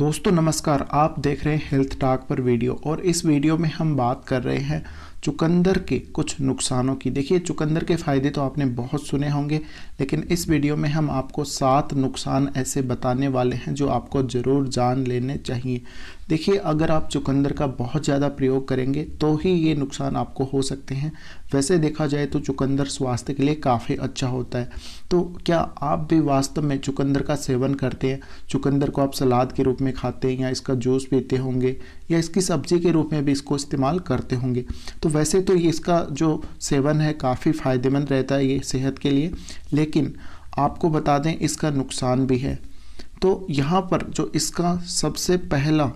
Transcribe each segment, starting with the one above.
दोस्तों नमस्कार आप देख रहे हैं हेल्थ टाक पर वीडियो और इस वीडियो में हम बात कर रहे हैं चुकंदर के कुछ नुकसानों की देखिए चुकंदर के फ़ायदे तो आपने बहुत सुने होंगे लेकिन इस वीडियो में हम आपको सात नुकसान ऐसे बताने वाले हैं जो आपको ज़रूर जान लेने चाहिए देखिए अगर आप चुकंदर का बहुत ज़्यादा प्रयोग करेंगे तो ही ये नुकसान आपको हो सकते हैं वैसे देखा जाए तो चुकंदर स्वास्थ्य के लिए काफ़ी अच्छा होता है तो क्या आप भी वास्तव में चुकंदर का सेवन करते हैं चुकंदर को आप सलाद के रूप में खाते हैं या इसका जूस पीते होंगे या इसकी सब्जी के रूप में भी इसको इस्तेमाल करते होंगे तो वैसे तो ये इसका जो सेवन है काफ़ी फ़ायदेमंद रहता है ये सेहत के लिए लेकिन आपको बता दें इसका नुकसान भी है तो यहाँ पर जो इसका सबसे पहला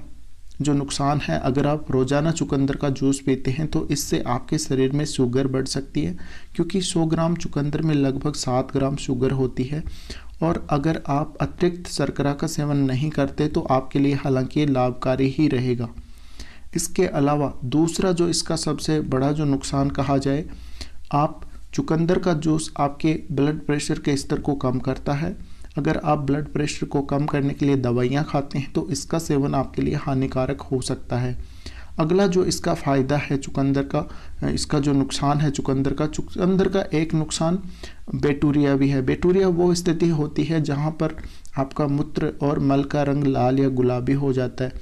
जो नुकसान है अगर आप रोज़ाना चुकंदर का जूस पीते हैं तो इससे आपके शरीर में शुगर बढ़ सकती है क्योंकि 100 ग्राम चुकंदर में लगभग 7 ग्राम शुगर होती है और अगर आप अतिरिक्त शर्करा का सेवन नहीं करते तो आपके लिए हालांकि लाभकारी ही रहेगा इसके अलावा दूसरा जो इसका सबसे बड़ा जो नुकसान कहा जाए आप चुकंदर का जूस आपके ब्लड प्रेशर के स्तर को कम करता है अगर आप ब्लड प्रेशर को कम करने के लिए दवाइयाँ खाते हैं तो इसका सेवन आपके लिए हानिकारक हो सकता है अगला जो इसका फ़ायदा है चुकंदर का इसका जो नुकसान है चुकंदर का चुकंदर का एक नुकसान बेटूरिया भी है बेटूरिया वो स्थिति होती है जहाँ पर आपका मूत्र और मल का रंग लाल या गुलाबी हो जाता है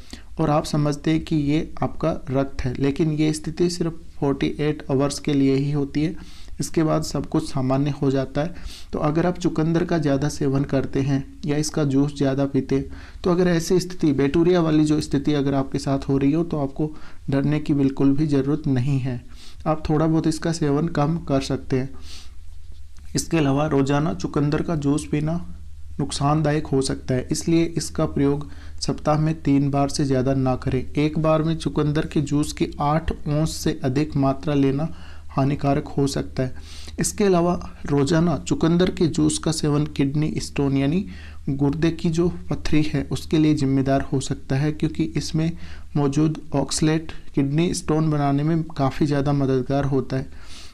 और आप समझते हैं कि ये आपका रक्त है लेकिन ये स्थिति सिर्फ 48 आवर्स के लिए ही होती है इसके बाद सब कुछ सामान्य हो जाता है तो अगर आप चुकंदर का ज़्यादा सेवन करते हैं या इसका जूस ज़्यादा पीते हैं तो अगर ऐसी स्थिति बैटूरिया वाली जो स्थिति अगर आपके साथ हो रही हो तो आपको डरने की बिल्कुल भी ज़रूरत नहीं है आप थोड़ा बहुत इसका सेवन कम कर सकते हैं इसके अलावा रोज़ाना चुकंदर का जूस पीना नुकसानदायक हो सकता है इसलिए इसका प्रयोग सप्ताह में तीन बार से ज़्यादा ना करें एक बार में चुकंदर के जूस की आठ ओंस से अधिक मात्रा लेना हानिकारक हो सकता है इसके अलावा रोजाना चुकंदर के जूस का सेवन किडनी स्टोन यानी गुर्दे की जो पथरी है उसके लिए जिम्मेदार हो सकता है क्योंकि इसमें मौजूद ऑक्सलेट किडनी स्टोन बनाने में काफ़ी ज़्यादा मददगार होता है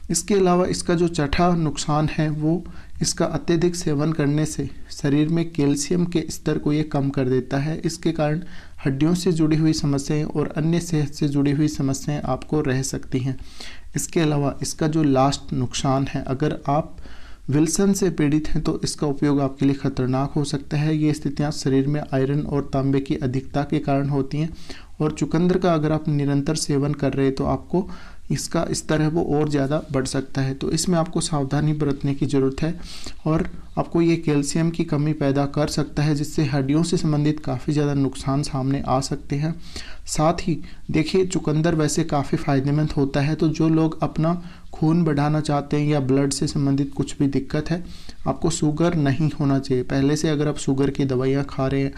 इसके अलावा इसका जो चौथा नुकसान है वो इसका अत्यधिक सेवन करने से शरीर में कैल्शियम के स्तर को ये कम कर देता है इसके कारण हड्डियों से जुड़ी हुई समस्याएं और अन्य सेहत से जुड़ी हुई समस्याएं आपको रह सकती हैं इसके अलावा इसका जो लास्ट नुकसान है अगर आप विल्सन से पीड़ित हैं तो इसका उपयोग आपके लिए खतरनाक हो सकता है ये स्थितियाँ शरीर में आयरन और तांबे की अधिकता के कारण होती हैं और चुकंदर का अगर आप निरंतर सेवन कर रहे तो आपको इसका स्तर इस है वो और ज़्यादा बढ़ सकता है तो इसमें आपको सावधानी बरतने की ज़रूरत है और आपको ये कैल्शियम की कमी पैदा कर सकता है जिससे हड्डियों से संबंधित काफ़ी ज़्यादा नुकसान सामने आ सकते हैं साथ ही देखिए चुकंदर वैसे काफ़ी फ़ायदेमंद होता है तो जो लोग अपना खून बढ़ाना चाहते हैं या ब्लड से संबंधित कुछ भी दिक्कत है आपको शुगर नहीं होना चाहिए पहले से अगर आप शुगर की दवाइयाँ खा रहे हैं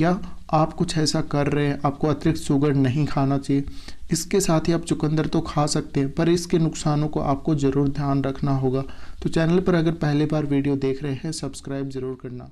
या आप कुछ ऐसा कर रहे हैं आपको अतिरिक्त शुगर नहीं खाना चाहिए इसके साथ ही आप चुकंदर तो खा सकते हैं पर इसके नुकसानों को आपको ज़रूर ध्यान रखना होगा तो चैनल पर अगर पहली बार वीडियो देख रहे हैं सब्सक्राइब ज़रूर करना